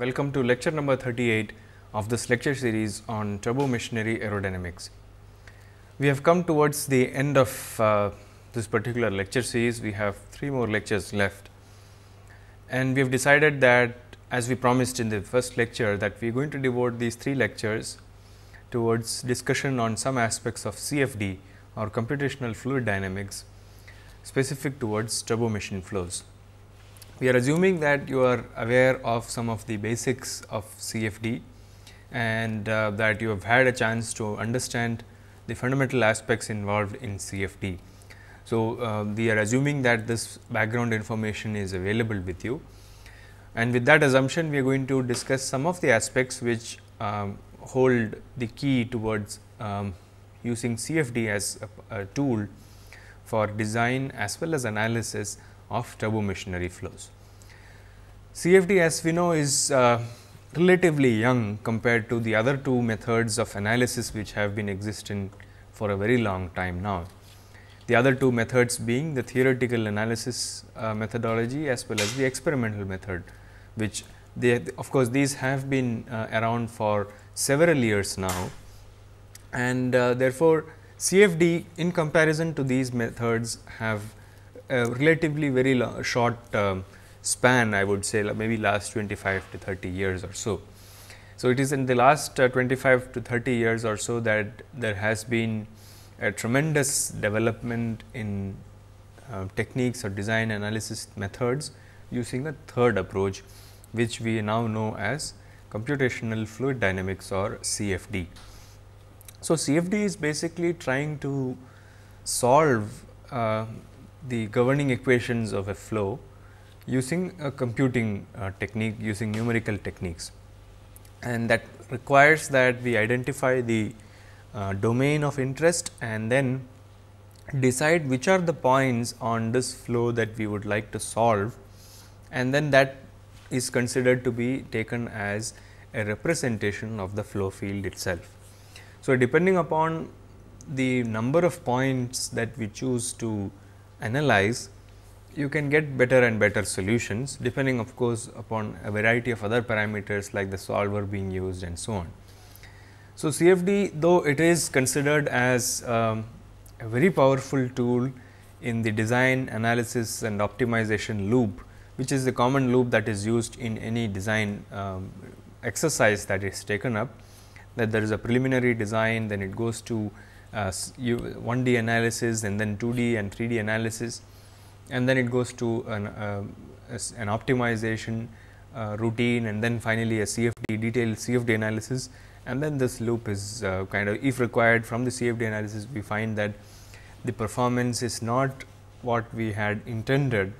Welcome to lecture number 38 of this lecture series on turbo machinery aerodynamics. We have come towards the end of uh, this particular lecture series, we have three more lectures left and we have decided that as we promised in the first lecture that we are going to devote these three lectures towards discussion on some aspects of CFD or computational fluid dynamics specific towards turbo machine flows we are assuming that you are aware of some of the basics of CFD and uh, that you have had a chance to understand the fundamental aspects involved in CFD. So, uh, we are assuming that this background information is available with you and with that assumption we are going to discuss some of the aspects which um, hold the key towards um, using CFD as a, a tool for design as well as analysis of turbomachinery flows. CFD as we know is uh, relatively young compared to the other two methods of analysis which have been existing for a very long time now. The other two methods being the theoretical analysis uh, methodology as well as the experimental method which they, of course, these have been uh, around for several years now and uh, therefore, CFD in comparison to these methods have a relatively very short um, span, I would say, maybe last 25 to 30 years or so. So, it is in the last uh, 25 to 30 years or so that there has been a tremendous development in uh, techniques or design analysis methods using the third approach, which we now know as computational fluid dynamics or CFD. So, CFD is basically trying to solve uh, the governing equations of a flow using a computing uh, technique using numerical techniques and that requires that we identify the uh, domain of interest and then decide which are the points on this flow that we would like to solve and then that is considered to be taken as a representation of the flow field itself. So, depending upon the number of points that we choose to analyze, you can get better and better solutions depending of course upon a variety of other parameters like the solver being used and so on. So, CFD though it is considered as um, a very powerful tool in the design analysis and optimization loop which is the common loop that is used in any design um, exercise that is taken up that there is a preliminary design then it goes to uh, you 1D analysis and then 2D and 3D analysis and then it goes to an, um, an optimization uh, routine and then finally a CFD detailed CFD analysis and then this loop is uh, kind of if required from the CFD analysis we find that the performance is not what we had intended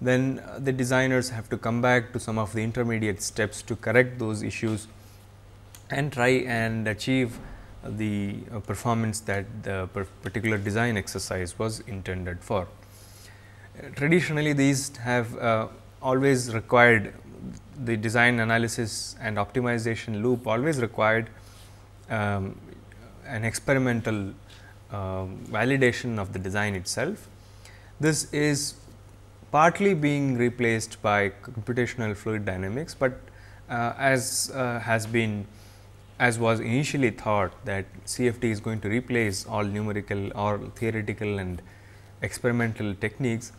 then uh, the designers have to come back to some of the intermediate steps to correct those issues and try and achieve the uh, performance that the particular design exercise was intended for. Traditionally, these have uh, always required the design analysis and optimization loop always required um, an experimental uh, validation of the design itself. This is partly being replaced by computational fluid dynamics, but uh, as uh, has been as was initially thought that CFT is going to replace all numerical or theoretical and experimental techniques,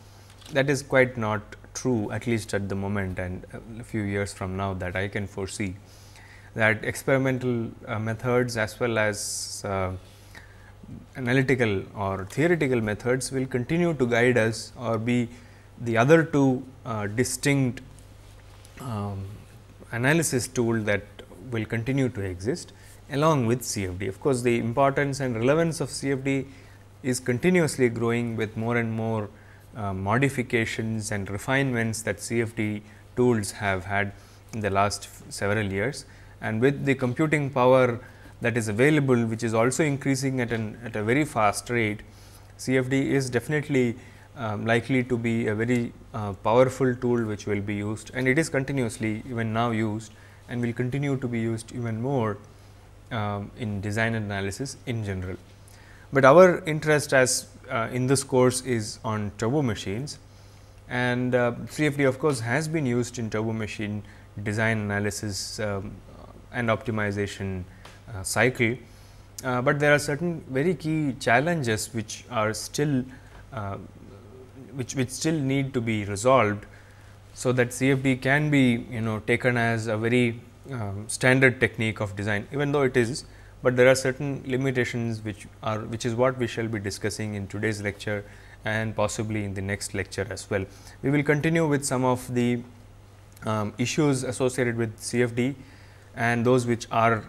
that is quite not true at least at the moment and a few years from now that I can foresee that experimental uh, methods as well as uh, analytical or theoretical methods will continue to guide us or be the other two uh, distinct um, analysis tool that will continue to exist along with CFD. Of course, the importance and relevance of CFD is continuously growing with more and more uh, modifications and refinements that CFD tools have had in the last several years. And with the computing power that is available, which is also increasing at, an, at a very fast rate, CFD is definitely um, likely to be a very uh, powerful tool which will be used and it is continuously even now used and will continue to be used even more um, in design and analysis in general. But our interest as uh, in this course is on turbo machines and uh, CFD of course has been used in turbo machine design analysis um, and optimization uh, cycle. Uh, but there are certain very key challenges which are still uh, which, which still need to be resolved so that CFD can be you know taken as a very um, standard technique of design even though it is but there are certain limitations which are which is what we shall be discussing in today's lecture and possibly in the next lecture as well. We will continue with some of the um, issues associated with CFD and those which are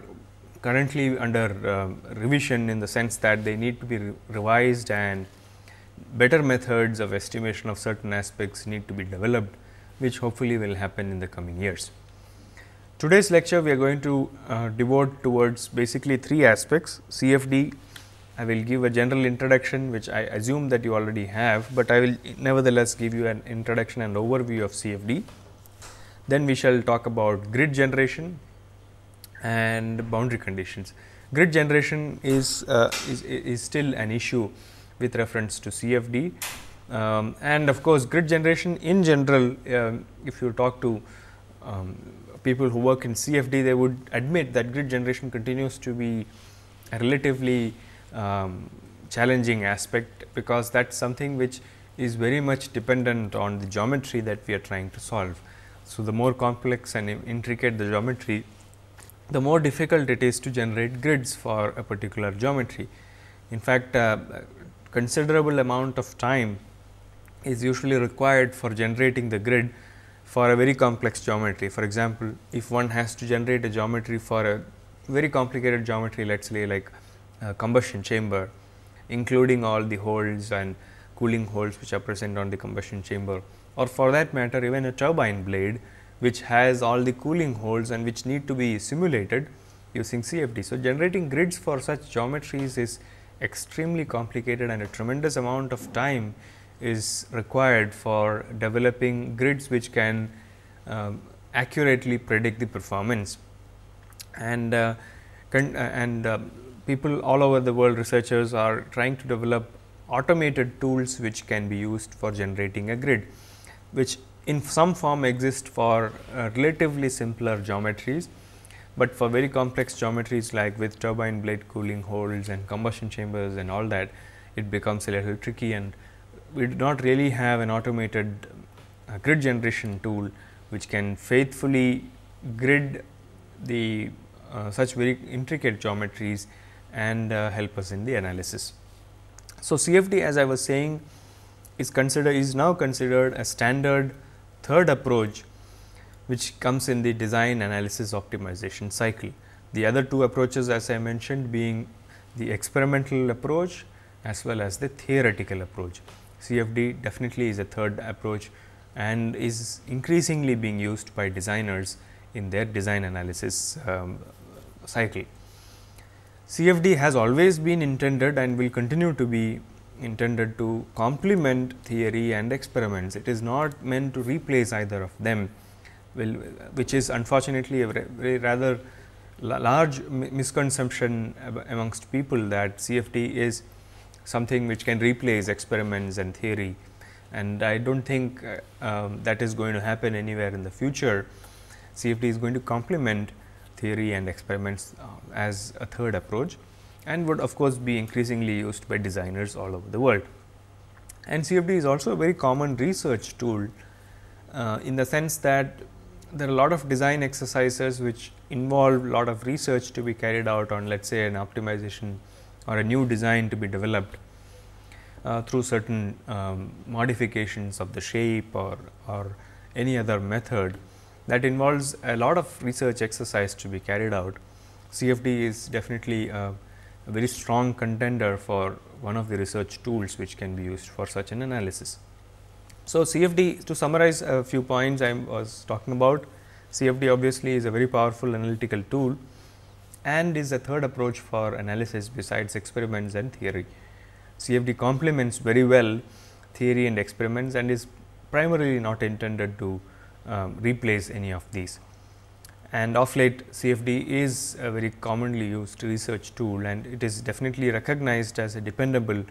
currently under uh, revision in the sense that they need to be re revised and better methods of estimation of certain aspects need to be developed which hopefully will happen in the coming years. Today's lecture we are going to uh, devote towards basically three aspects CFD, I will give a general introduction which I assume that you already have, but I will nevertheless give you an introduction and overview of CFD. Then we shall talk about grid generation and boundary conditions. Grid generation is, uh, is, is still an issue with reference to CFD um, and of course, grid generation in general, um, if you talk to um, people who work in CFD, they would admit that grid generation continues to be a relatively um, challenging aspect because that is something which is very much dependent on the geometry that we are trying to solve. So, the more complex and intricate the geometry, the more difficult it is to generate grids for a particular geometry. In fact, uh, considerable amount of time is usually required for generating the grid for a very complex geometry. For example, if one has to generate a geometry for a very complicated geometry, let us say like a combustion chamber, including all the holes and cooling holes which are present on the combustion chamber or for that matter even a turbine blade which has all the cooling holes and which need to be simulated using CFD. So, generating grids for such geometries is extremely complicated and a tremendous amount of time is required for developing grids which can um, accurately predict the performance. And, uh, uh and uh, people all over the world researchers are trying to develop automated tools which can be used for generating a grid, which in some form exist for uh, relatively simpler geometries, but for very complex geometries like with turbine blade cooling holes and combustion chambers and all that, it becomes a little tricky and we do not really have an automated uh, grid generation tool which can faithfully grid the uh, such very intricate geometries and uh, help us in the analysis. So, CFD as I was saying is considered is now considered a standard third approach which comes in the design analysis optimization cycle. The other two approaches as I mentioned being the experimental approach as well as the theoretical approach. CFD definitely is a third approach and is increasingly being used by designers in their design analysis um, cycle. CFD has always been intended and will continue to be intended to complement theory and experiments. It is not meant to replace either of them, will, which is unfortunately a very rather large misconception amongst people that CFD is something which can replace experiments and theory. And I don't think uh, um, that is going to happen anywhere in the future. CFD is going to complement theory and experiments uh, as a third approach and would of course be increasingly used by designers all over the world. And CFD is also a very common research tool uh, in the sense that there are a lot of design exercises which involve a lot of research to be carried out on let us say an optimization or a new design to be developed uh, through certain um, modifications of the shape or, or any other method that involves a lot of research exercise to be carried out. CFD is definitely a, a very strong contender for one of the research tools which can be used for such an analysis. So, CFD to summarize a few points I was talking about, CFD obviously is a very powerful analytical tool and is a third approach for analysis besides experiments and theory. CFD complements very well theory and experiments and is primarily not intended to um, replace any of these. And of late CFD is a very commonly used research tool and it is definitely recognized as a dependable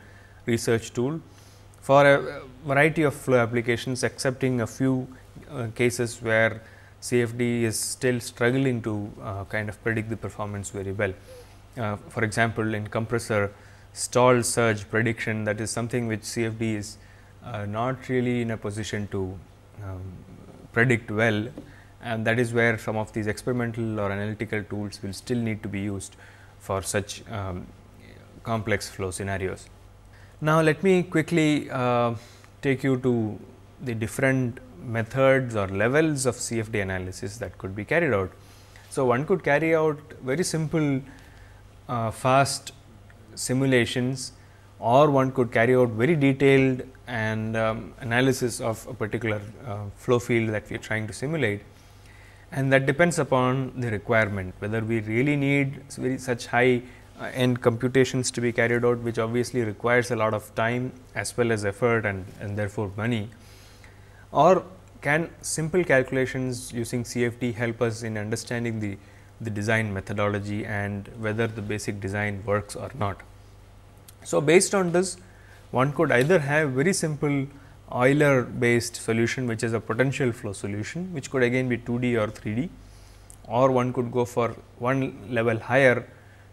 research tool for a variety of flow applications excepting a few uh, cases where CFD is still struggling to uh, kind of predict the performance very well. Uh, for example, in compressor stall surge prediction that is something which CFD is uh, not really in a position to um, predict well and that is where some of these experimental or analytical tools will still need to be used for such um, complex flow scenarios. Now, let me quickly uh, take you to the different methods or levels of CFD analysis that could be carried out. So, one could carry out very simple uh, fast simulations or one could carry out very detailed and um, analysis of a particular uh, flow field that we are trying to simulate and that depends upon the requirement whether we really need very such high uh, end computations to be carried out which obviously requires a lot of time as well as effort and, and therefore money or can simple calculations using CFD help us in understanding the, the design methodology and whether the basic design works or not. So, based on this one could either have very simple Euler based solution which is a potential flow solution which could again be 2D or 3D or one could go for one level higher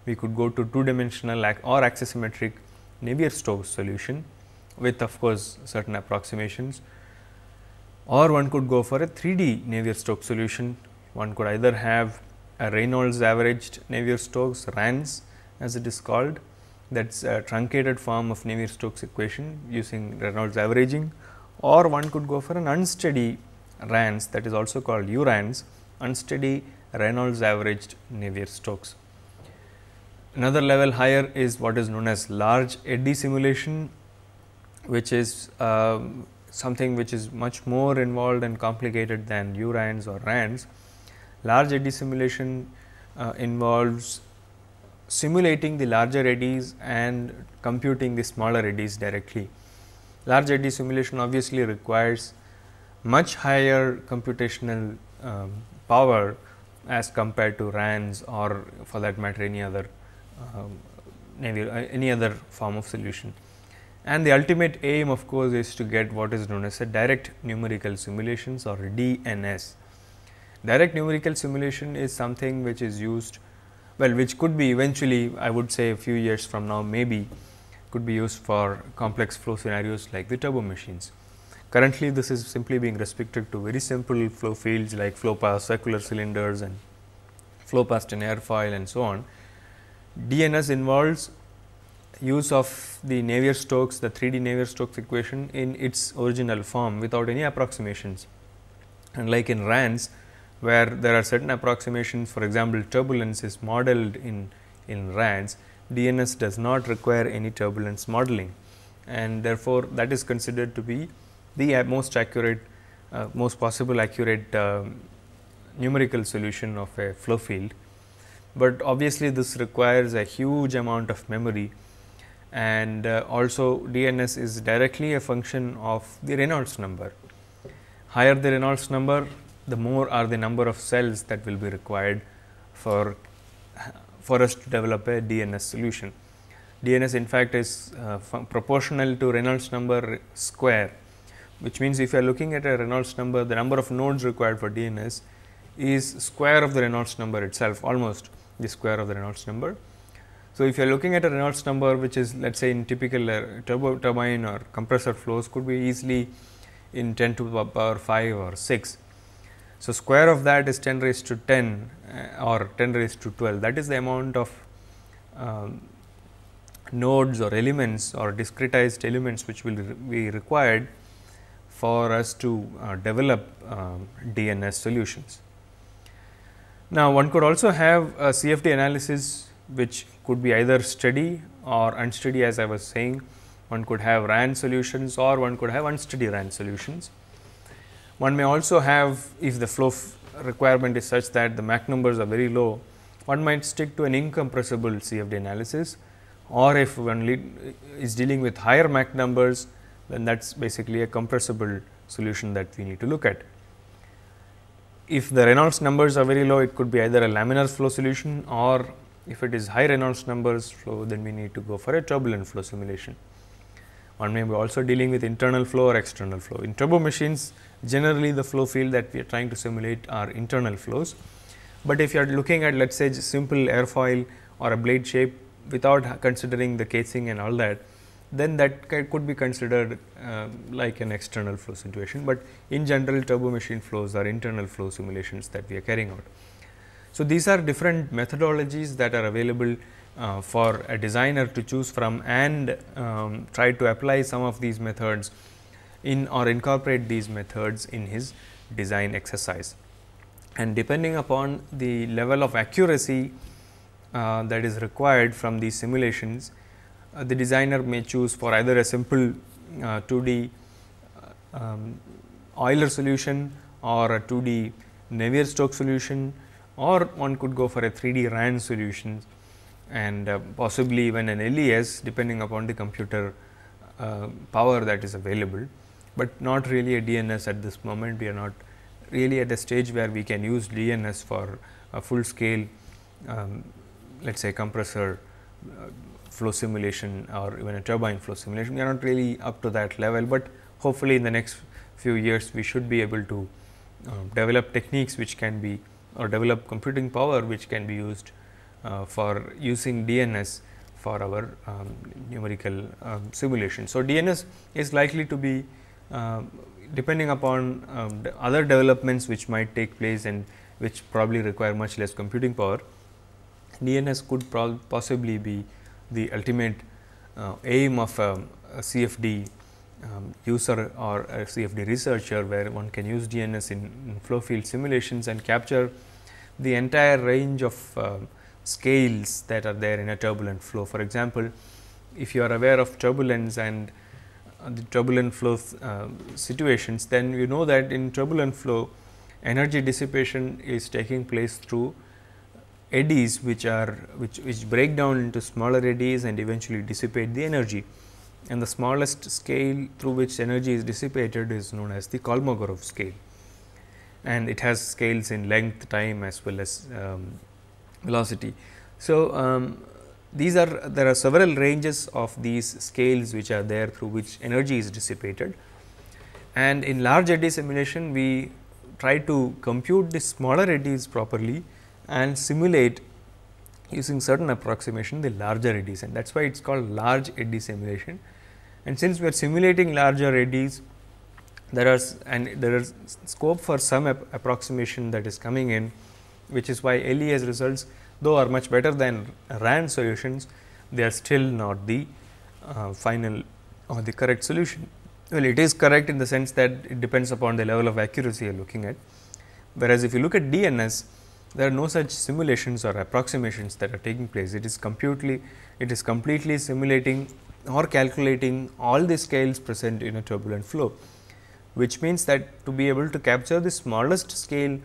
we could go to two dimensional or axisymmetric Navier-Stokes solution with of course certain approximations or one could go for a 3D Navier-Stokes solution. One could either have a Reynolds averaged Navier-Stokes, RANS as it is called, that is a truncated form of Navier-Stokes equation using Reynolds averaging or one could go for an unsteady RANS that is also called URANS, unsteady Reynolds averaged Navier-Stokes. Another level higher is what is known as large eddy simulation which is um, something which is much more involved and complicated than URANs or RANs. Large eddy simulation uh, involves simulating the larger eddies and computing the smaller eddies directly. Large eddy simulation obviously requires much higher computational um, power as compared to RANs or for that matter any other um, any other form of solution. And the ultimate aim of course is to get what is known as a direct numerical simulations or DNS. Direct numerical simulation is something which is used well which could be eventually I would say a few years from now maybe could be used for complex flow scenarios like the turbo machines. Currently, this is simply being restricted to very simple flow fields like flow past circular cylinders and flow past an airfoil and so on. DNS involves use of the Navier-Stokes, the 3D Navier-Stokes equation in its original form without any approximations. And like in RANS, where there are certain approximations, for example, turbulence is modeled in, in RANS, DNS does not require any turbulence modeling. And therefore, that is considered to be the most accurate, uh, most possible accurate um, numerical solution of a flow field. But obviously, this requires a huge amount of memory and uh, also DNS is directly a function of the Reynolds number. Higher the Reynolds number, the more are the number of cells that will be required for, for us to develop a DNS solution. DNS in fact is uh, proportional to Reynolds number square, which means if you are looking at a Reynolds number, the number of nodes required for DNS is square of the Reynolds number itself, almost the square of the Reynolds number so, if you are looking at a Reynolds number which is let us say in typical uh, turbo turbine or compressor flows could be easily in 10 to the power 5 or 6. So, square of that is 10 raised to 10 uh, or 10 raised to 12 that is the amount of um, nodes or elements or discretized elements which will re be required for us to uh, develop um, DNS solutions. Now, one could also have a CFD analysis which could be either steady or unsteady as I was saying. One could have RAN solutions or one could have unsteady RAN solutions. One may also have if the flow requirement is such that the Mach numbers are very low, one might stick to an incompressible CFD analysis or if one is dealing with higher Mach numbers, then that is basically a compressible solution that we need to look at. If the Reynolds numbers are very low, it could be either a laminar flow solution or if it is high Reynolds numbers flow, then we need to go for a turbulent flow simulation. One may be also dealing with internal flow or external flow. In turbo machines, generally the flow field that we are trying to simulate are internal flows. But if you are looking at let us say simple airfoil or a blade shape without considering the casing and all that, then that could be considered uh, like an external flow situation. But in general turbo machine flows are internal flow simulations that we are carrying out. So, these are different methodologies that are available uh, for a designer to choose from and um, try to apply some of these methods in or incorporate these methods in his design exercise. And depending upon the level of accuracy uh, that is required from these simulations, uh, the designer may choose for either a simple 2D uh, um, Euler solution or a 2D Navier-Stokes solution or one could go for a 3D RAN solution and uh, possibly even an LES depending upon the computer uh, power that is available, but not really a DNS at this moment. We are not really at the stage where we can use DNS for a full scale um, let us say compressor uh, flow simulation or even a turbine flow simulation. We are not really up to that level, but hopefully in the next few years we should be able to uh, develop techniques which can be or develop computing power which can be used uh, for using DNS for our um, numerical um, simulation. So, DNS is likely to be uh, depending upon um, other developments which might take place and which probably require much less computing power. DNS could possibly be the ultimate uh, aim of um, a, a CFD um, user or a CFD researcher where one can use DNS in, in flow field simulations and capture the entire range of uh, scales that are there in a turbulent flow. For example, if you are aware of turbulence and uh, the turbulent flow uh, situations, then you know that in turbulent flow energy dissipation is taking place through eddies which are which, which break down into smaller eddies and eventually dissipate the energy and the smallest scale through which energy is dissipated is known as the Kolmogorov scale and it has scales in length, time as well as um, velocity. So, um, these are there are several ranges of these scales which are there through which energy is dissipated and in large eddy simulation we try to compute the smaller eddies properly and simulate using certain approximation the larger eddies and that is why it is called large eddy simulation. And since we are simulating larger ADs, there are and there is scope for some ap approximation that is coming in, which is why LES results, though are much better than RAND solutions, they are still not the uh, final or the correct solution. Well, it is correct in the sense that it depends upon the level of accuracy you are looking at. Whereas, if you look at DNS, there are no such simulations or approximations that are taking place. It is completely, it is completely simulating or calculating all the scales present in a turbulent flow, which means that to be able to capture the smallest scale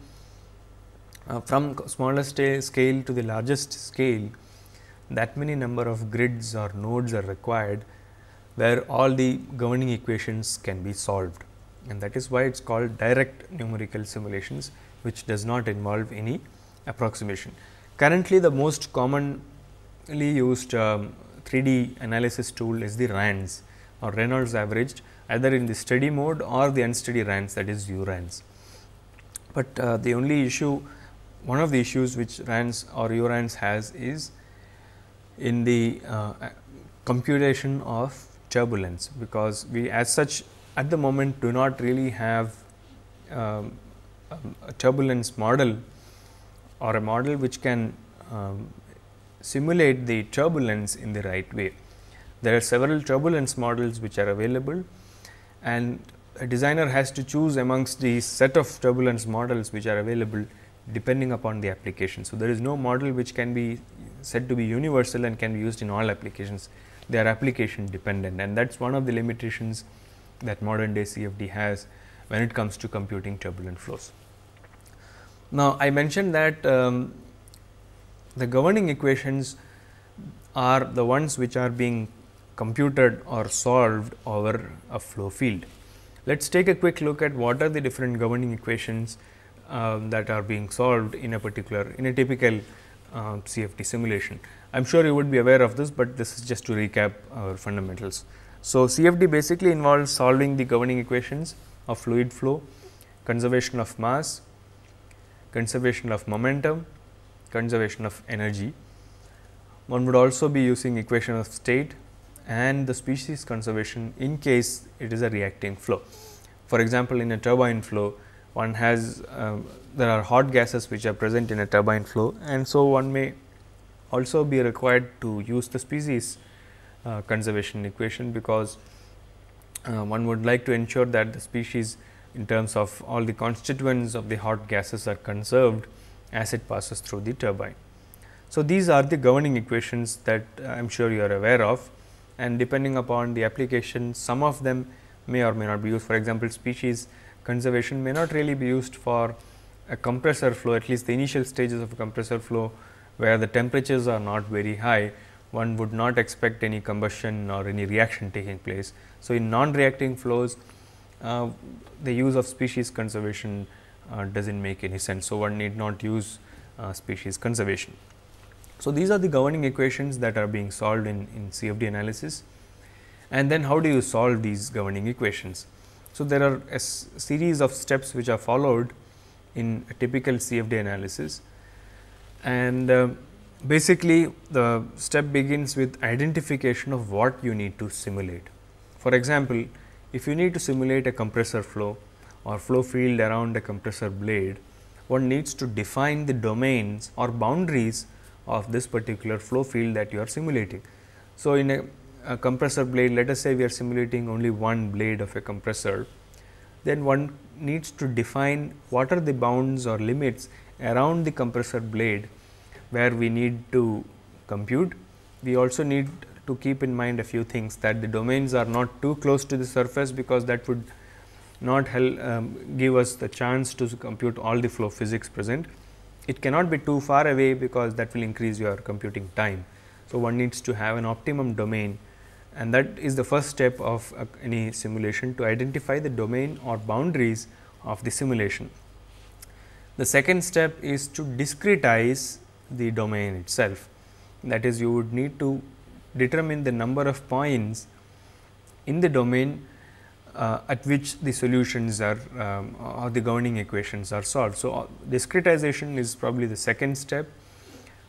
uh, from smallest uh, scale to the largest scale, that many number of grids or nodes are required where all the governing equations can be solved and that is why it is called direct numerical simulations which does not involve any approximation. Currently, the most commonly used um, 3D analysis tool is the RANDS or Reynolds averaged either in the steady mode or the unsteady RANDs that is URANDs. But uh, the only issue, one of the issues which RANDs or URANDs has is in the uh, computation of turbulence because we as such at the moment do not really have um, a turbulence model or a model which can um, simulate the turbulence in the right way. There are several turbulence models which are available and a designer has to choose amongst the set of turbulence models which are available depending upon the application. So, there is no model which can be said to be universal and can be used in all applications. They are application dependent and that is one of the limitations that modern day CFD has when it comes to computing turbulent flows. Now, I mentioned that um, the governing equations are the ones which are being computed or solved over a flow field. Let us take a quick look at what are the different governing equations um, that are being solved in a particular in a typical uh, simulation. I am sure you would be aware of this, but this is just to recap our fundamentals. So, CFD basically involves solving the governing equations of fluid flow, conservation of mass, conservation of momentum, conservation of energy. One would also be using equation of state and the species conservation in case it is a reacting flow. For example, in a turbine flow, one has uh, there are hot gases which are present in a turbine flow and so one may also be required to use the species uh, conservation equation because uh, one would like to ensure that the species in terms of all the constituents of the hot gases are conserved as it passes through the turbine. So, these are the governing equations that I am sure you are aware of and depending upon the application some of them may or may not be used. For example, species conservation may not really be used for a compressor flow at least the initial stages of a compressor flow where the temperatures are not very high one would not expect any combustion or any reaction taking place. So, in non reacting flows uh, the use of species conservation uh, does not make any sense. So, one need not use uh, species conservation. So, these are the governing equations that are being solved in, in CFD analysis and then how do you solve these governing equations. So, there are a series of steps which are followed in a typical CFD analysis and uh, basically the step begins with identification of what you need to simulate. For example, if you need to simulate a compressor flow, or flow field around a compressor blade, one needs to define the domains or boundaries of this particular flow field that you are simulating. So, in a, a compressor blade, let us say we are simulating only one blade of a compressor, then one needs to define what are the bounds or limits around the compressor blade where we need to compute. We also need to keep in mind a few things that the domains are not too close to the surface because that would not help, um, give us the chance to compute all the flow physics present. It cannot be too far away because that will increase your computing time. So, one needs to have an optimum domain and that is the first step of uh, any simulation to identify the domain or boundaries of the simulation. The second step is to discretize the domain itself that is you would need to determine the number of points in the domain uh, at which the solutions are um, or the governing equations are solved. So, uh, discretization is probably the second step.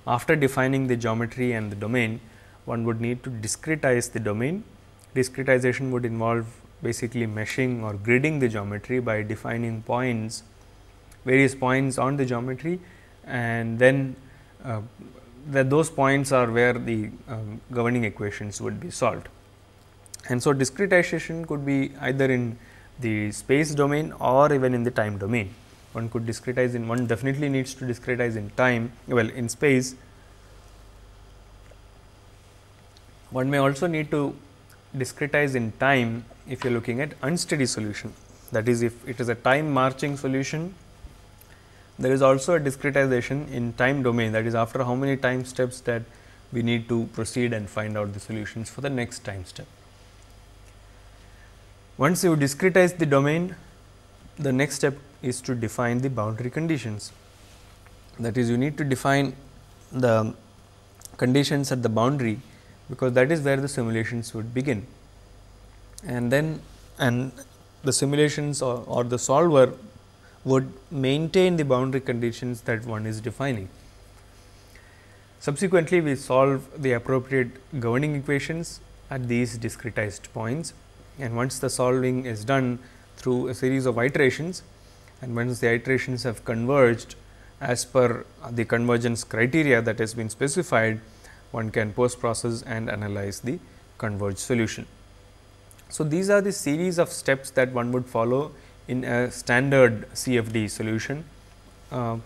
After defining the geometry and the domain, one would need to discretize the domain. Discretization would involve basically meshing or gridding the geometry by defining points, various points on the geometry and then uh, that those points are where the um, governing equations would be solved. And so, discretization could be either in the space domain or even in the time domain. One could discretize in one definitely needs to discretize in time well in space. One may also need to discretize in time if you are looking at unsteady solution that is if it is a time marching solution there is also a discretization in time domain that is after how many time steps that we need to proceed and find out the solutions for the next time step. Once you discretize the domain, the next step is to define the boundary conditions. That is, you need to define the conditions at the boundary because that is where the simulations would begin. And then, and the simulations or, or the solver would maintain the boundary conditions that one is defining. Subsequently, we solve the appropriate governing equations at these discretized points and once the solving is done through a series of iterations and once the iterations have converged as per the convergence criteria that has been specified, one can post process and analyze the converged solution. So, these are the series of steps that one would follow in a standard CFD solution. Uh,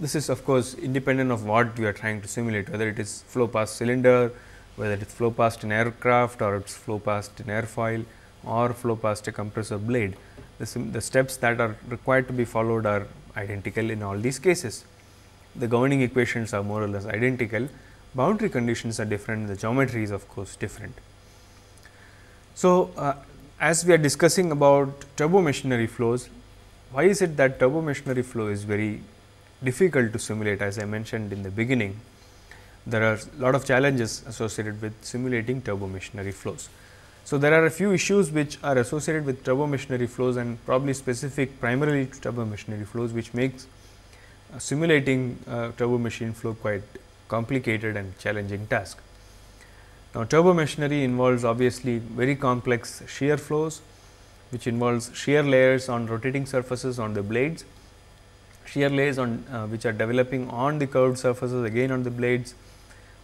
this is of course, independent of what you are trying to simulate whether it is flow past cylinder, whether it is flow past an aircraft or it is flow past an airfoil or flow past a compressor blade, the, the steps that are required to be followed are identical in all these cases. The governing equations are more or less identical, boundary conditions are different, the geometry is of course different. So, uh, as we are discussing about turbo machinery flows, why is it that turbo machinery flow is very difficult to simulate as I mentioned in the beginning. There are lot of challenges associated with simulating turbo machinery flows. So, there are a few issues which are associated with turbo machinery flows and probably specific primarily to turbo machinery flows which makes uh, simulating uh, turbo machine flow quite complicated and challenging task. Now, turbo machinery involves obviously very complex shear flows which involves shear layers on rotating surfaces on the blades, shear layers on uh, which are developing on the curved surfaces again on the blades,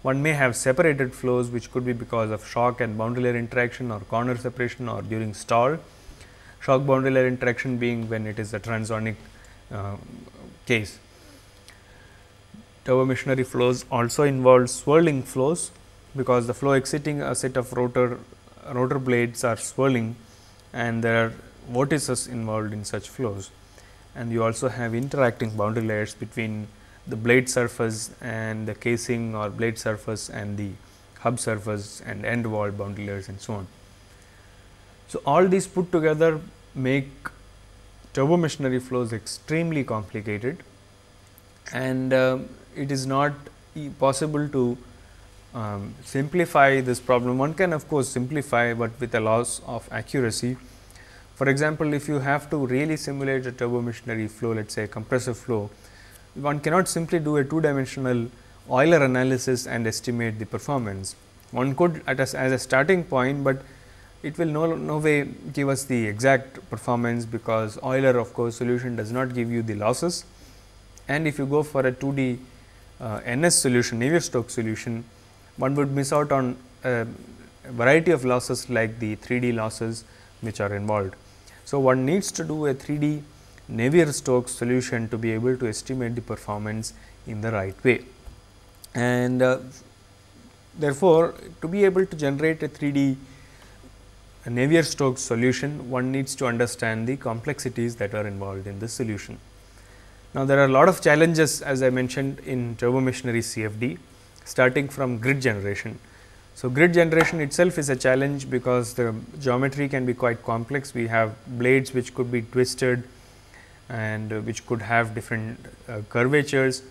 one may have separated flows which could be because of shock and boundary layer interaction or corner separation or during stall. Shock boundary layer interaction being when it is a transonic uh, case. Turbomachinery flows also involve swirling flows because the flow exiting a set of rotor rotor blades are swirling and there are vortices involved in such flows and you also have interacting boundary layers between the blade surface and the casing or blade surface and the hub surface and end wall boundary layers and so on. So, all these put together make turbo machinery flows extremely complicated and uh, it is not possible to um, simplify this problem. One can of course simplify, but with a loss of accuracy. For example, if you have to really simulate a turbo machinery flow, let us say compressor flow, one cannot simply do a two dimensional Euler analysis and estimate the performance. One could a, as a starting point, but it will no, no way give us the exact performance because Euler of course solution does not give you the losses. And if you go for a 2D uh, NS solution, Navier-Stokes solution, one would miss out on a variety of losses like the 3D losses which are involved. So, one needs to do a 3D Navier-Stokes solution to be able to estimate the performance in the right way. And uh, therefore, to be able to generate a 3D Navier-Stokes solution, one needs to understand the complexities that are involved in the solution. Now, there are a lot of challenges as I mentioned in turbomachinery CFD starting from grid generation. So, grid generation itself is a challenge because the geometry can be quite complex. We have blades which could be twisted, and uh, which could have different uh, curvatures,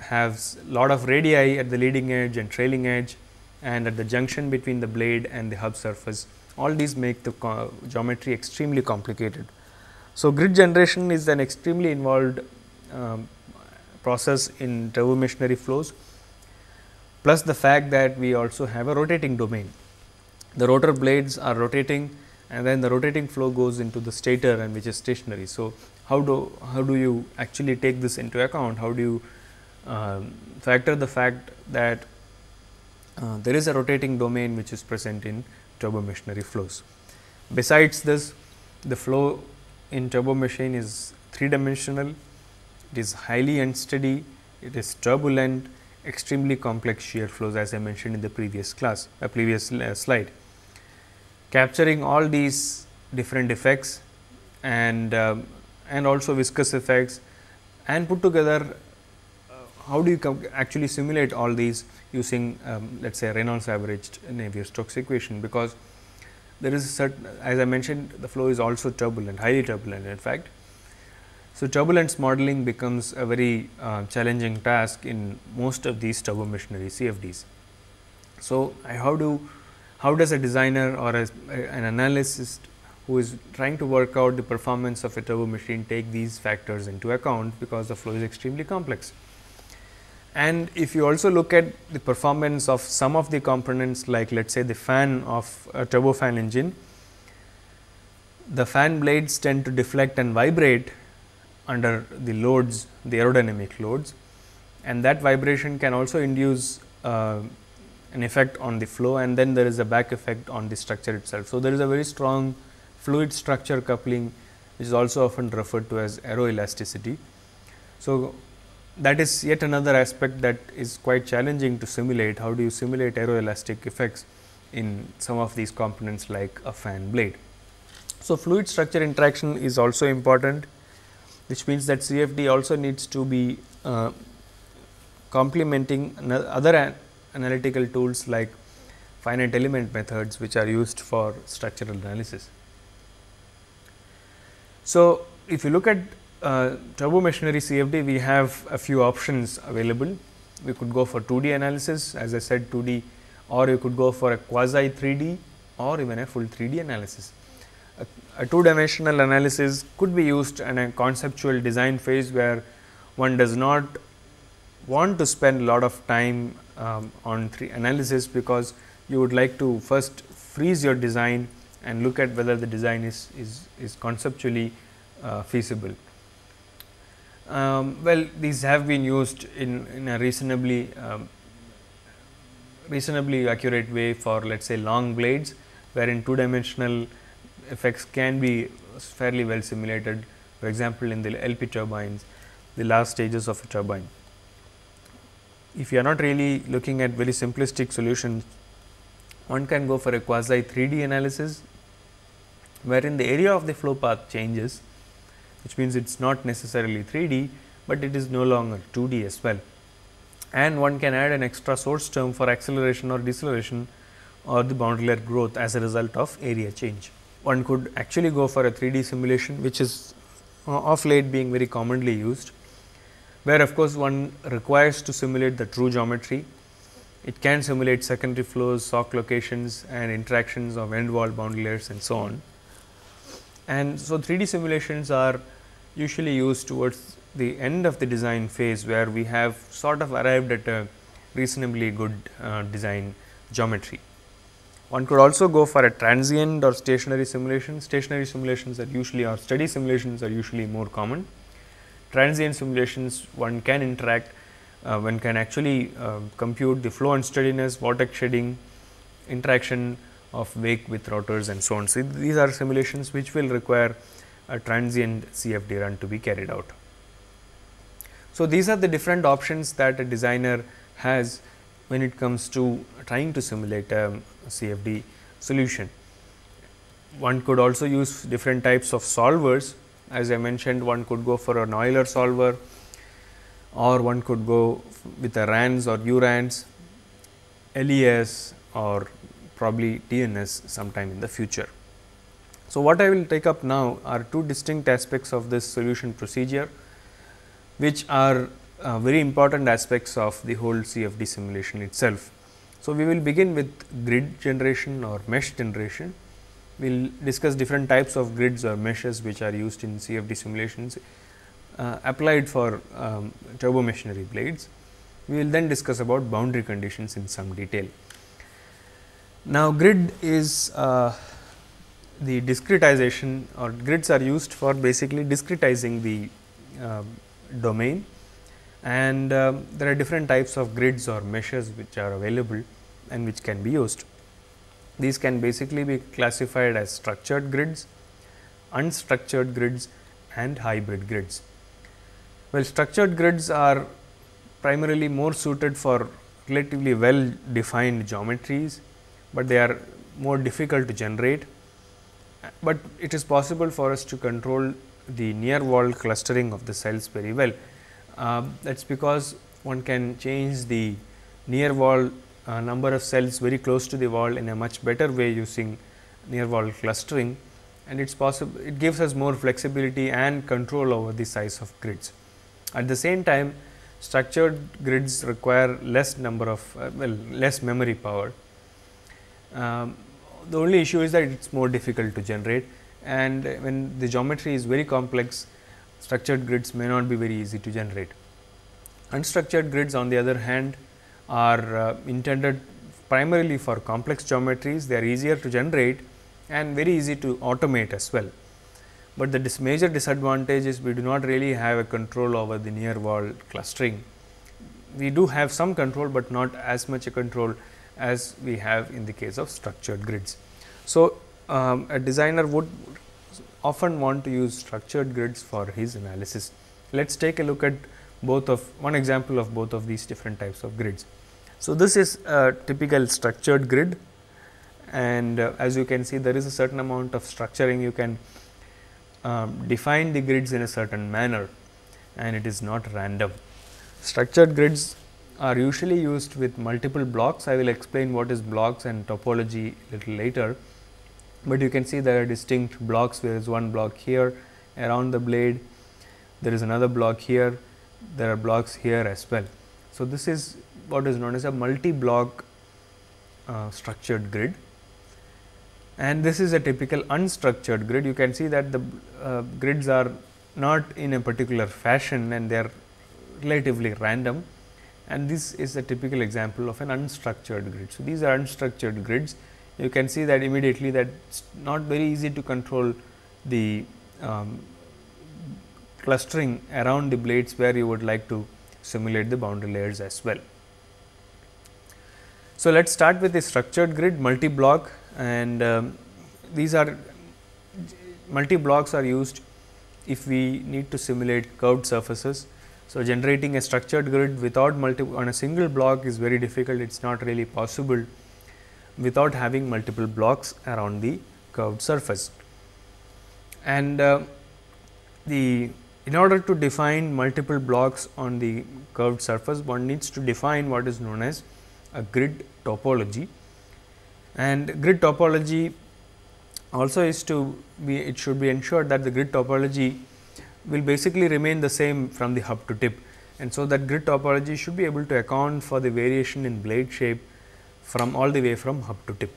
have lot of radii at the leading edge and trailing edge and at the junction between the blade and the hub surface. All these make the geometry extremely complicated. So, grid generation is an extremely involved um, process in turbomachinery flows plus the fact that we also have a rotating domain. The rotor blades are rotating and then the rotating flow goes into the stator and which is stationary. So, how do how do you actually take this into account? How do you um, factor the fact that uh, there is a rotating domain which is present in turbomachinery flows. Besides this, the flow in turbo machine is three dimensional, it is highly unsteady, it is turbulent, extremely complex shear flows as I mentioned in the previous class, a uh, previous uh, slide. Capturing all these different effects and um, and also viscous effects and put together uh, how do you actually simulate all these using um, let us say Reynolds averaged Navier-Stokes equation because there is a certain as I mentioned the flow is also turbulent highly turbulent in fact. So, turbulence modeling becomes a very uh, challenging task in most of these turbo-machinery CFDs. So, how do how does a designer or a, an analyst who is trying to work out the performance of a turbo machine take these factors into account because the flow is extremely complex. And if you also look at the performance of some of the components like let us say the fan of a turbofan engine, the fan blades tend to deflect and vibrate under the loads, the aerodynamic loads and that vibration can also induce uh, an effect on the flow and then there is a back effect on the structure itself. So, there is a very strong fluid structure coupling which is also often referred to as aeroelasticity. So, that is yet another aspect that is quite challenging to simulate. How do you simulate aeroelastic effects in some of these components like a fan blade? So, fluid structure interaction is also important which means that CFD also needs to be uh, complementing other an analytical tools like finite element methods which are used for structural analysis. So, if you look at uh, turbo machinery CFD, we have a few options available. We could go for 2D analysis, as I said 2D or you could go for a quasi 3D or even a full 3D analysis. A, a two dimensional analysis could be used in a conceptual design phase where one does not want to spend a lot of time um, on analysis because you would like to first freeze your design and look at whether the design is, is, is conceptually uh, feasible. Um, well, these have been used in, in a reasonably um, reasonably accurate way for let us say long blades, wherein two dimensional effects can be fairly well simulated for example, in the LP turbines, the last stages of a turbine. If you are not really looking at very simplistic solutions one can go for a quasi 3D analysis wherein the area of the flow path changes which means it is not necessarily 3D, but it is no longer 2D as well. And one can add an extra source term for acceleration or deceleration or the boundary layer growth as a result of area change. One could actually go for a 3D simulation which is uh, of late being very commonly used, where of course, one requires to simulate the true geometry it can simulate secondary flows, shock locations and interactions of end wall boundary layers and so on. And so, 3D simulations are usually used towards the end of the design phase where we have sort of arrived at a reasonably good uh, design geometry. One could also go for a transient or stationary simulation. Stationary simulations that usually or steady simulations are usually more common. Transient simulations one can interact uh, one can actually uh, compute the flow unsteadiness, vortex shedding, interaction of wake with rotors and so on. So, these are simulations which will require a transient CFD run to be carried out. So, these are the different options that a designer has when it comes to trying to simulate a CFD solution. One could also use different types of solvers as I mentioned one could go for an Euler solver, or one could go with a RANS or URANS, LES or probably DNS sometime in the future. So, what I will take up now are two distinct aspects of this solution procedure which are uh, very important aspects of the whole CFD simulation itself. So, we will begin with grid generation or mesh generation. We will discuss different types of grids or meshes which are used in CFD simulations uh, applied for um, turbo machinery blades. We will then discuss about boundary conditions in some detail. Now, grid is uh, the discretization or grids are used for basically discretizing the uh, domain and um, there are different types of grids or meshes which are available and which can be used. These can basically be classified as structured grids, unstructured grids and hybrid grids. Well, structured grids are primarily more suited for relatively well defined geometries, but they are more difficult to generate. But it is possible for us to control the near wall clustering of the cells very well. Uh, um, that is because one can change the near wall uh, number of cells very close to the wall in a much better way using near wall clustering and it is possible it gives us more flexibility and control over the size of grids. At the same time, structured grids require less number of uh, well less memory power. Um, the only issue is that it is more difficult to generate and when the geometry is very complex structured grids may not be very easy to generate. Unstructured grids on the other hand are uh, intended primarily for complex geometries, they are easier to generate and very easy to automate as well. But the major disadvantage is we do not really have a control over the near wall clustering. We do have some control, but not as much a control as we have in the case of structured grids. So, um, a designer would often want to use structured grids for his analysis. Let us take a look at both of one example of both of these different types of grids. So, this is a typical structured grid and uh, as you can see there is a certain amount of structuring you can um, define the grids in a certain manner and it is not random. Structured grids are usually used with multiple blocks. I will explain what is blocks and topology little later, but you can see there are distinct blocks. There is one block here around the blade, there is another block here, there are blocks here as well. So, this is what is known as a multi block uh, structured grid and this is a typical unstructured grid. You can see that the uh, grids are not in a particular fashion and they are relatively random and this is a typical example of an unstructured grid. So, these are unstructured grids. You can see that immediately that it is not very easy to control the um, clustering around the blades where you would like to simulate the boundary layers as well. So, let us start with a structured grid multi block and um, these are multi blocks are used if we need to simulate curved surfaces. So, generating a structured grid without multi on a single block is very difficult it is not really possible without having multiple blocks around the curved surface. And uh, the in order to define multiple blocks on the curved surface one needs to define what is known as a grid topology and grid topology also is to be it should be ensured that the grid topology will basically remain the same from the hub to tip. And so, that grid topology should be able to account for the variation in blade shape from all the way from hub to tip.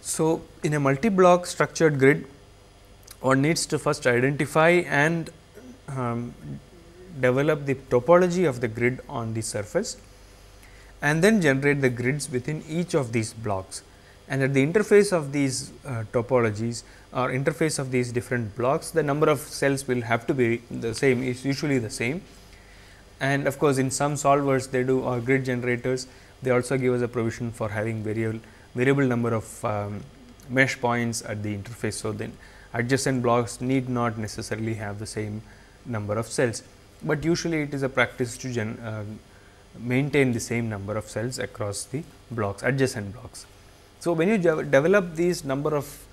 So, in a multi-block structured grid one needs to first identify and um, develop the topology of the grid on the surface and then generate the grids within each of these blocks. And at the interface of these uh, topologies or interface of these different blocks, the number of cells will have to be the same is usually the same. And of course, in some solvers they do or grid generators, they also give us a provision for having variable, variable number of um, mesh points at the interface. So, then adjacent blocks need not necessarily have the same number of cells, but usually it is a practice to gen, uh, maintain the same number of cells across the blocks adjacent blocks. So, when you develop these number of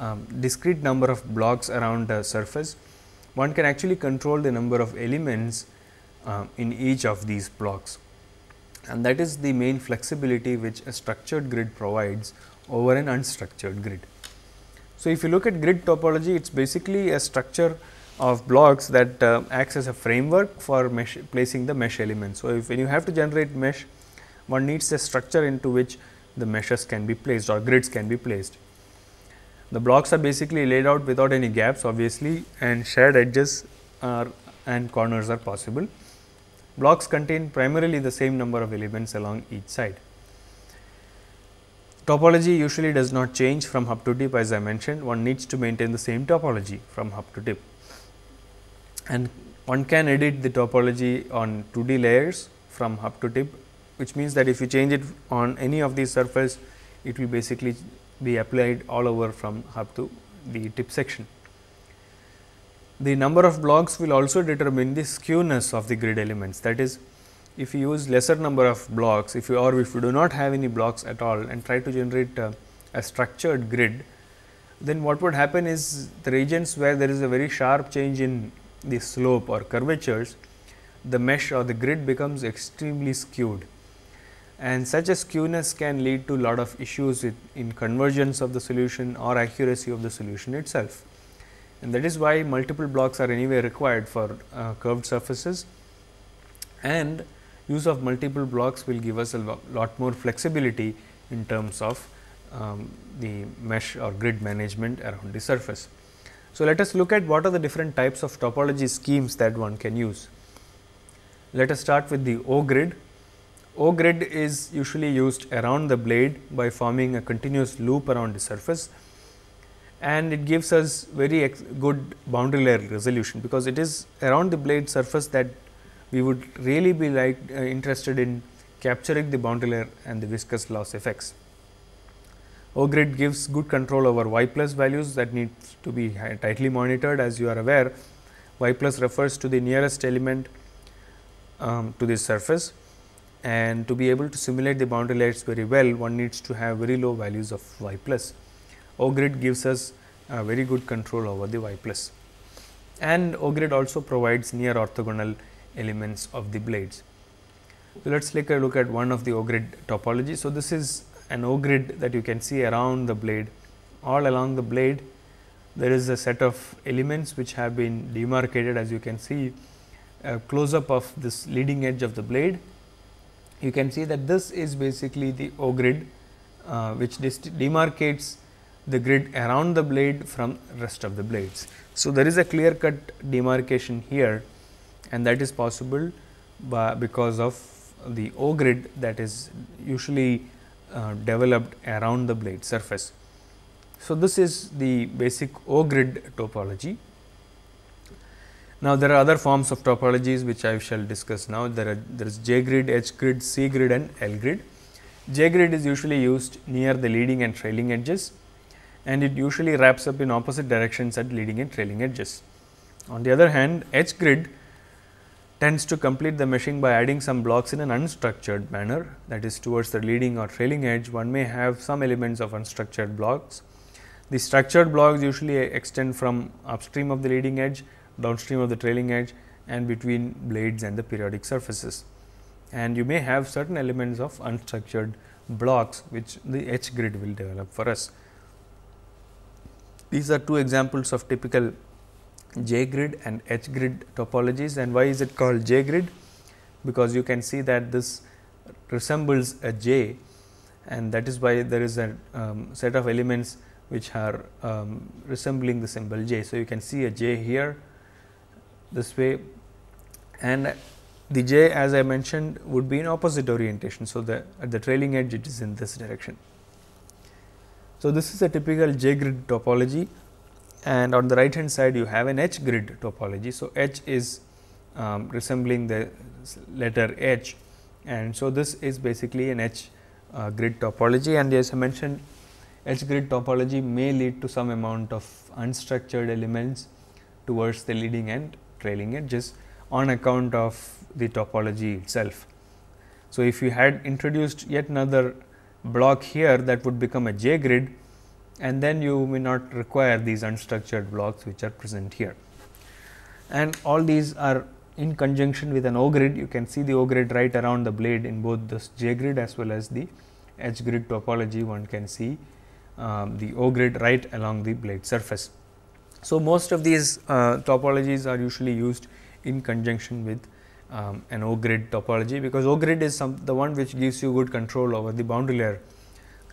um, discrete number of blocks around the surface, one can actually control the number of elements uh, in each of these blocks. And that is the main flexibility which a structured grid provides over an unstructured grid. So, if you look at grid topology, it is basically a structure of blocks that uh, acts as a framework for mesh, placing the mesh elements. So, if when you have to generate mesh, one needs a structure into which the meshes can be placed or grids can be placed. The blocks are basically laid out without any gaps obviously and shared edges are and corners are possible. Blocks contain primarily the same number of elements along each side. Topology usually does not change from hub to tip as I mentioned, one needs to maintain the same topology from hub to tip and one can edit the topology on 2D layers from hub to tip which means that if you change it on any of these surface it will basically be applied all over from hub to the tip section. The number of blocks will also determine the skewness of the grid elements that is if you use lesser number of blocks if you or if you do not have any blocks at all and try to generate uh, a structured grid then what would happen is the regions where there is a very sharp change in the slope or curvatures, the mesh or the grid becomes extremely skewed and such a skewness can lead to lot of issues with, in convergence of the solution or accuracy of the solution itself. And that is why multiple blocks are anyway required for uh, curved surfaces and use of multiple blocks will give us a lot more flexibility in terms of um, the mesh or grid management around the surface. So, let us look at what are the different types of topology schemes that one can use. Let us start with the O grid. O grid is usually used around the blade by forming a continuous loop around the surface and it gives us very good boundary layer resolution because it is around the blade surface that we would really be like uh, interested in capturing the boundary layer and the viscous loss effects. O grid gives good control over y plus values that need to be tightly monitored as you are aware y plus refers to the nearest element um, to this surface and to be able to simulate the boundary layers very well one needs to have very low values of y plus. O grid gives us uh, very good control over the y plus and O grid also provides near orthogonal elements of the blades. So, let us take a look at one of the O grid topology. So, this is an O-grid that you can see around the blade. All along the blade there is a set of elements which have been demarcated as you can see a close up of this leading edge of the blade. You can see that this is basically the O-grid uh, which demarcates the grid around the blade from rest of the blades. So, there is a clear cut demarcation here and that is possible by, because of the O grid that is usually uh, developed around the blade surface. So, this is the basic O grid topology. Now, there are other forms of topologies which I shall discuss now. There, are, there is J grid, H grid, C grid and L grid. J grid is usually used near the leading and trailing edges and it usually wraps up in opposite directions at leading and trailing edges. On the other hand, H grid tends to complete the meshing by adding some blocks in an unstructured manner that is towards the leading or trailing edge one may have some elements of unstructured blocks. The structured blocks usually extend from upstream of the leading edge, downstream of the trailing edge and between blades and the periodic surfaces. And you may have certain elements of unstructured blocks which the H grid will develop for us. These are two examples of typical J grid and H grid topologies and why is it called J grid? Because you can see that this resembles a J and that is why there is a um, set of elements which are um, resembling the symbol J. So, you can see a J here this way and the J as I mentioned would be in opposite orientation. So, the at the trailing edge it is in this direction. So, this is a typical J grid topology and on the right hand side you have an H grid topology. So, H is um, resembling the letter H and so this is basically an H uh, grid topology and as I mentioned H grid topology may lead to some amount of unstructured elements towards the leading and trailing edges on account of the topology itself. So, if you had introduced yet another block here that would become a J grid and then you may not require these unstructured blocks which are present here. And all these are in conjunction with an O grid, you can see the O grid right around the blade in both the J grid as well as the H grid topology, one can see um, the O grid right along the blade surface. So, most of these uh, topologies are usually used in conjunction with um, an O grid topology because O grid is some, the one which gives you good control over the boundary layer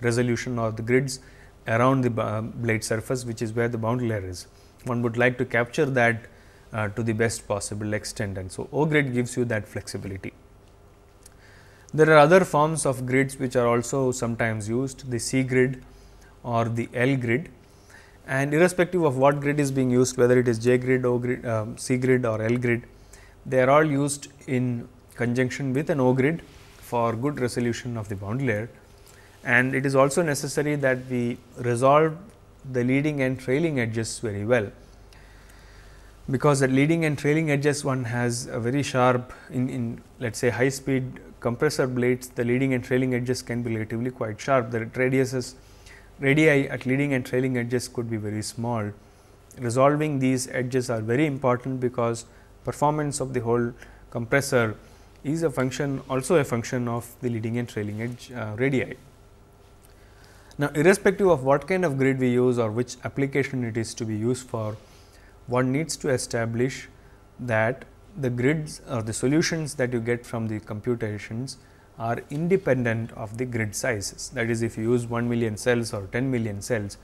resolution or the grids around the blade surface which is where the boundary layer is. One would like to capture that uh, to the best possible extent and so O grid gives you that flexibility. There are other forms of grids which are also sometimes used the C grid or the L grid and irrespective of what grid is being used whether it is J grid, O grid, uh, C grid or L grid they are all used in conjunction with an O grid for good resolution of the bound layer and it is also necessary that we resolve the leading and trailing edges very well. Because at leading and trailing edges one has a very sharp in, in let us say high speed compressor blades the leading and trailing edges can be relatively quite sharp the radiuses radii at leading and trailing edges could be very small. Resolving these edges are very important because performance of the whole compressor is a function also a function of the leading and trailing edge uh, radii. Now, irrespective of what kind of grid we use or which application it is to be used for, one needs to establish that the grids or the solutions that you get from the computations are independent of the grid sizes. That is, if you use 1 million cells or 10 million cells,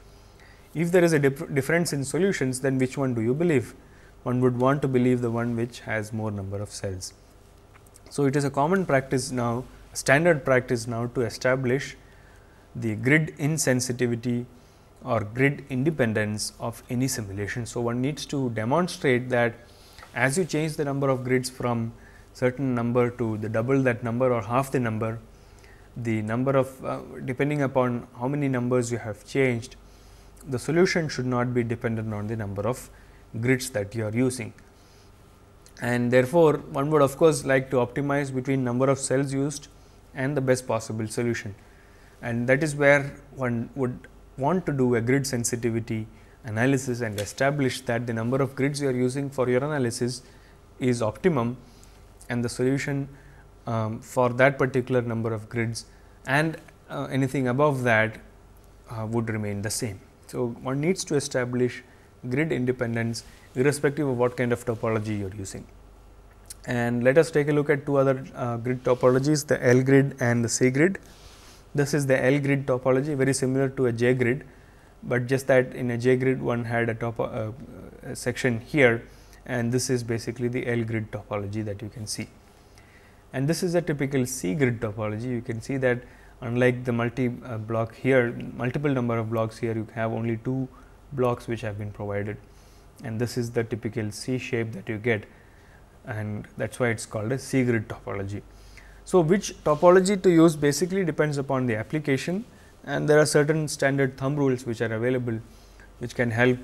if there is a difference in solutions, then which one do you believe? One would want to believe the one which has more number of cells. So, it is a common practice now, standard practice now to establish the grid insensitivity or grid independence of any simulation. So, one needs to demonstrate that as you change the number of grids from certain number to the double that number or half the number, the number of uh, depending upon how many numbers you have changed, the solution should not be dependent on the number of grids that you are using. And therefore, one would of course like to optimize between number of cells used and the best possible solution and that is where one would want to do a grid sensitivity analysis and establish that the number of grids you are using for your analysis is optimum and the solution um, for that particular number of grids and uh, anything above that uh, would remain the same. So, one needs to establish grid independence irrespective of what kind of topology you are using. And let us take a look at two other uh, grid topologies the L grid and the C grid. This is the L grid topology very similar to a J grid, but just that in a J grid one had a top uh, a section here and this is basically the L grid topology that you can see. And this is a typical C grid topology you can see that unlike the multi uh, block here multiple number of blocks here you have only two blocks which have been provided and this is the typical C shape that you get and that is why it is called a C grid topology. So, which topology to use basically depends upon the application and there are certain standard thumb rules which are available which can help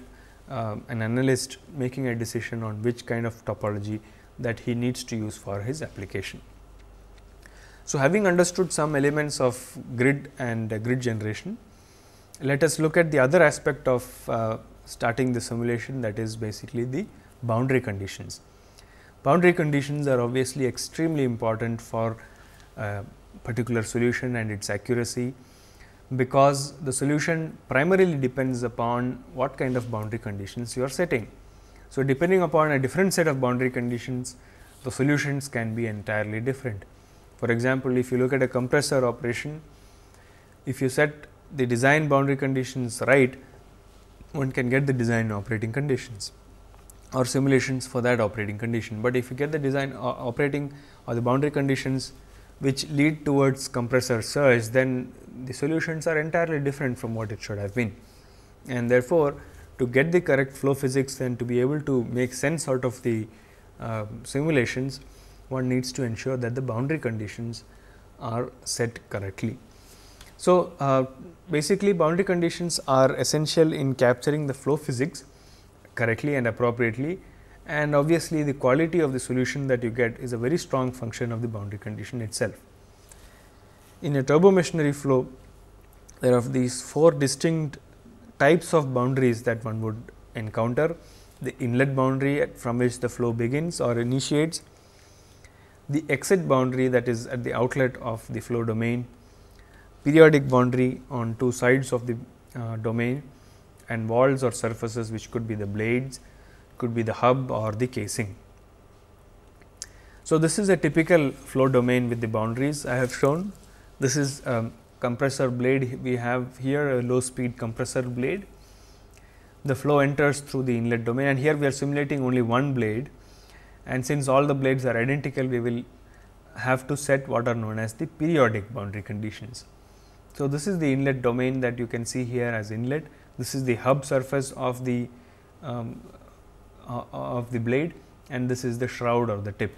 uh, an analyst making a decision on which kind of topology that he needs to use for his application. So, having understood some elements of grid and uh, grid generation, let us look at the other aspect of uh, starting the simulation that is basically the boundary conditions. Boundary conditions are obviously extremely important for uh, particular solution and its accuracy because the solution primarily depends upon what kind of boundary conditions you are setting. So, depending upon a different set of boundary conditions, the solutions can be entirely different. For example, if you look at a compressor operation, if you set the design boundary conditions right, one can get the design operating conditions or simulations for that operating condition. But if you get the design uh, operating or the boundary conditions which lead towards compressor surge, then the solutions are entirely different from what it should have been. And therefore, to get the correct flow physics and to be able to make sense out of the uh, simulations, one needs to ensure that the boundary conditions are set correctly. So, uh, basically boundary conditions are essential in capturing the flow physics correctly and appropriately and obviously the quality of the solution that you get is a very strong function of the boundary condition itself. In a turbo machinery flow, there are these four distinct types of boundaries that one would encounter. The inlet boundary from which the flow begins or initiates, the exit boundary that is at the outlet of the flow domain, periodic boundary on two sides of the uh, domain and walls or surfaces which could be the blades could be the hub or the casing. So, this is a typical flow domain with the boundaries I have shown. This is compressor blade we have here a low speed compressor blade. The flow enters through the inlet domain and here we are simulating only one blade and since all the blades are identical we will have to set what are known as the periodic boundary conditions. So, this is the inlet domain that you can see here as inlet, this is the hub surface of the um, uh, of the blade and this is the shroud or the tip.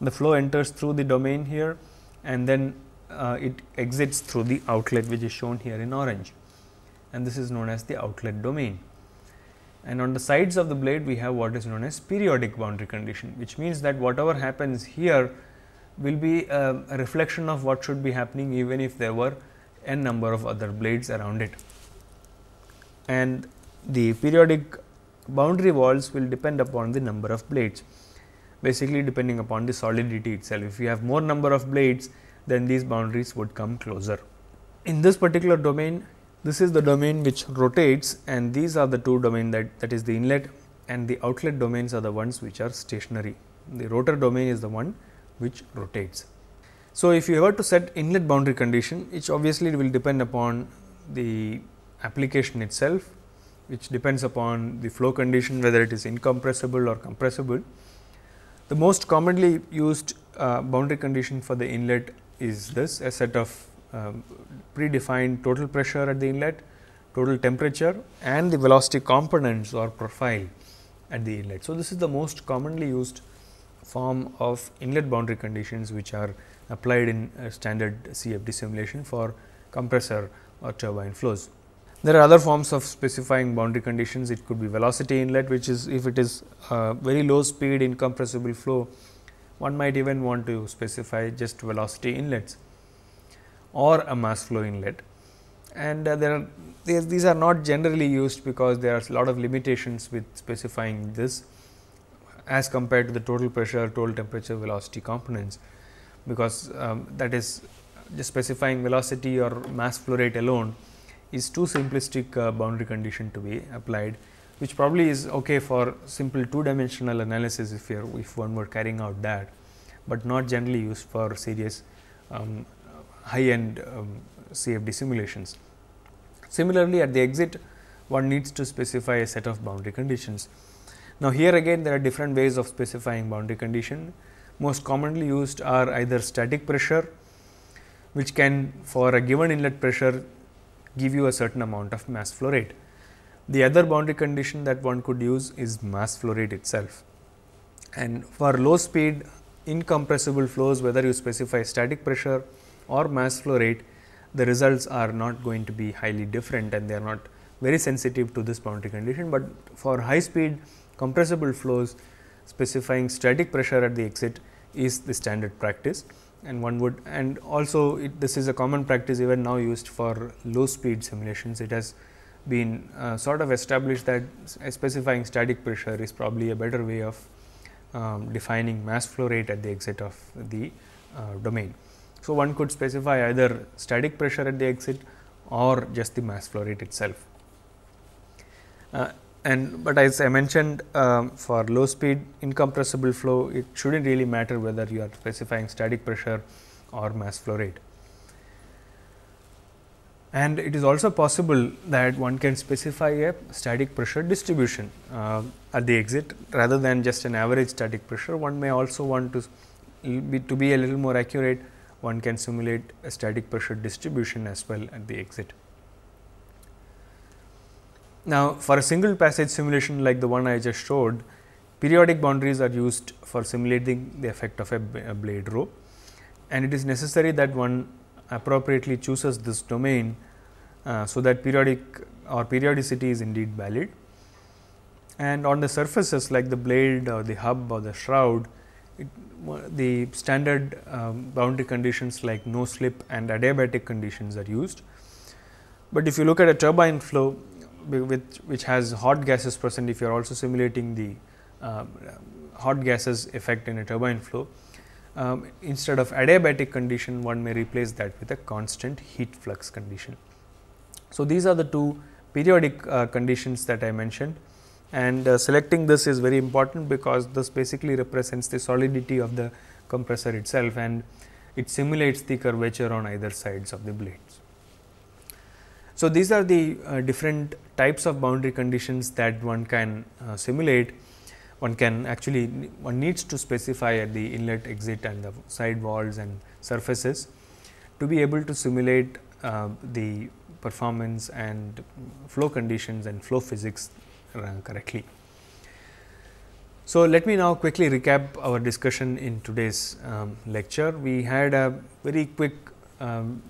The flow enters through the domain here and then uh, it exits through the outlet which is shown here in orange and this is known as the outlet domain. And on the sides of the blade we have what is known as periodic boundary condition which means that whatever happens here will be a, a reflection of what should be happening even if there were n number of other blades around it. And the periodic boundary walls will depend upon the number of blades basically depending upon the solidity itself. If you have more number of blades then these boundaries would come closer. In this particular domain this is the domain which rotates and these are the two domain that, that is the inlet and the outlet domains are the ones which are stationary. The rotor domain is the one which rotates. So, if you were to set inlet boundary condition, which obviously will depend upon the application itself which depends upon the flow condition whether it is incompressible or compressible. The most commonly used uh, boundary condition for the inlet is this a set of um, predefined total pressure at the inlet, total temperature and the velocity components or profile at the inlet. So, this is the most commonly used form of inlet boundary conditions which are applied in uh, standard CFD simulation for compressor or turbine flows. There are other forms of specifying boundary conditions. It could be velocity inlet, which is if it is uh, very low speed incompressible flow, one might even want to specify just velocity inlets or a mass flow inlet. And uh, there are these are not generally used because there are a lot of limitations with specifying this as compared to the total pressure, total temperature, velocity components, because um, that is just specifying velocity or mass flow rate alone is too simplistic uh, boundary condition to be applied which probably is okay for simple two dimensional analysis if you if one were carrying out that but not generally used for serious um, high end um, CFD simulations. Similarly, at the exit one needs to specify a set of boundary conditions. Now, here again there are different ways of specifying boundary condition. Most commonly used are either static pressure which can for a given inlet pressure give you a certain amount of mass flow rate. The other boundary condition that one could use is mass flow rate itself. And for low speed incompressible flows whether you specify static pressure or mass flow rate, the results are not going to be highly different and they are not very sensitive to this boundary condition. But for high speed compressible flows specifying static pressure at the exit is the standard practice and one would and also it, this is a common practice even now used for low speed simulations it has been uh, sort of established that specifying static pressure is probably a better way of um, defining mass flow rate at the exit of the uh, domain. So, one could specify either static pressure at the exit or just the mass flow rate itself. Uh, and but as I mentioned um, for low speed incompressible flow it should not really matter whether you are specifying static pressure or mass flow rate. And it is also possible that one can specify a static pressure distribution uh, at the exit rather than just an average static pressure one may also want to be to be a little more accurate one can simulate a static pressure distribution as well at the exit. Now, for a single passage simulation like the one I just showed, periodic boundaries are used for simulating the effect of a, a blade row and it is necessary that one appropriately chooses this domain uh, so that periodic or periodicity is indeed valid. And on the surfaces like the blade or the hub or the shroud, it, the standard um, boundary conditions like no slip and adiabatic conditions are used. But if you look at a turbine flow, which, which has hot gases present if you are also simulating the um, hot gases effect in a turbine flow. Um, instead of adiabatic condition one may replace that with a constant heat flux condition. So, these are the two periodic uh, conditions that I mentioned and uh, selecting this is very important because this basically represents the solidity of the compressor itself and it simulates the curvature on either sides of the blade. So, these are the uh, different types of boundary conditions that one can uh, simulate. One can actually one needs to specify at the inlet exit and the side walls and surfaces to be able to simulate uh, the performance and flow conditions and flow physics uh, correctly. So, let me now quickly recap our discussion in today's um, lecture. We had a very quick um,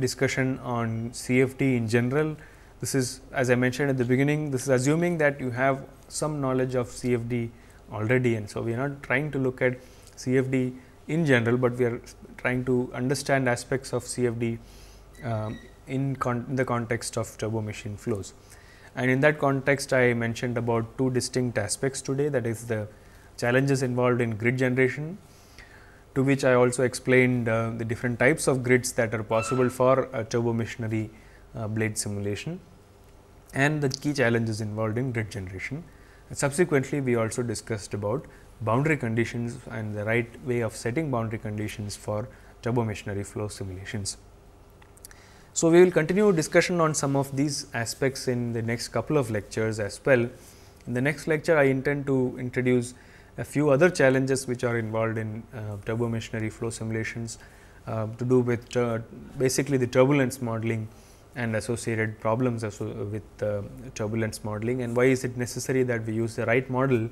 discussion on CFD in general. This is as I mentioned at the beginning, this is assuming that you have some knowledge of CFD already and so we are not trying to look at CFD in general, but we are trying to understand aspects of CFD um, in, in, the context of turbo machine flows. And in that context, I mentioned about two distinct aspects today that is the challenges involved in grid generation to which I also explained uh, the different types of grids that are possible for a turbo machinery uh, blade simulation and the key challenges involved in grid generation. And subsequently, we also discussed about boundary conditions and the right way of setting boundary conditions for turbo machinery flow simulations. So, we will continue discussion on some of these aspects in the next couple of lectures as well. In the next lecture, I intend to introduce a few other challenges which are involved in uh, turbo machinery flow simulations uh, to do with uh, basically the turbulence modeling and associated problems with uh, turbulence modeling and why is it necessary that we use the right model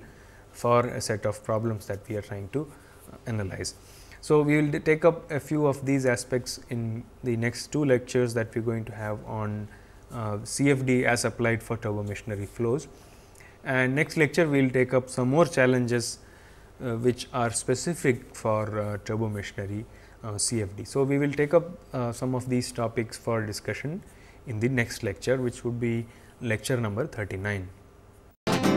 for a set of problems that we are trying to uh, analyze. So, we will take up a few of these aspects in the next two lectures that we are going to have on uh, CFD as applied for turbomachinery flows and next lecture we will take up some more challenges uh, which are specific for uh, turbo machinery uh, CFD. So, we will take up uh, some of these topics for discussion in the next lecture which would be lecture number 39.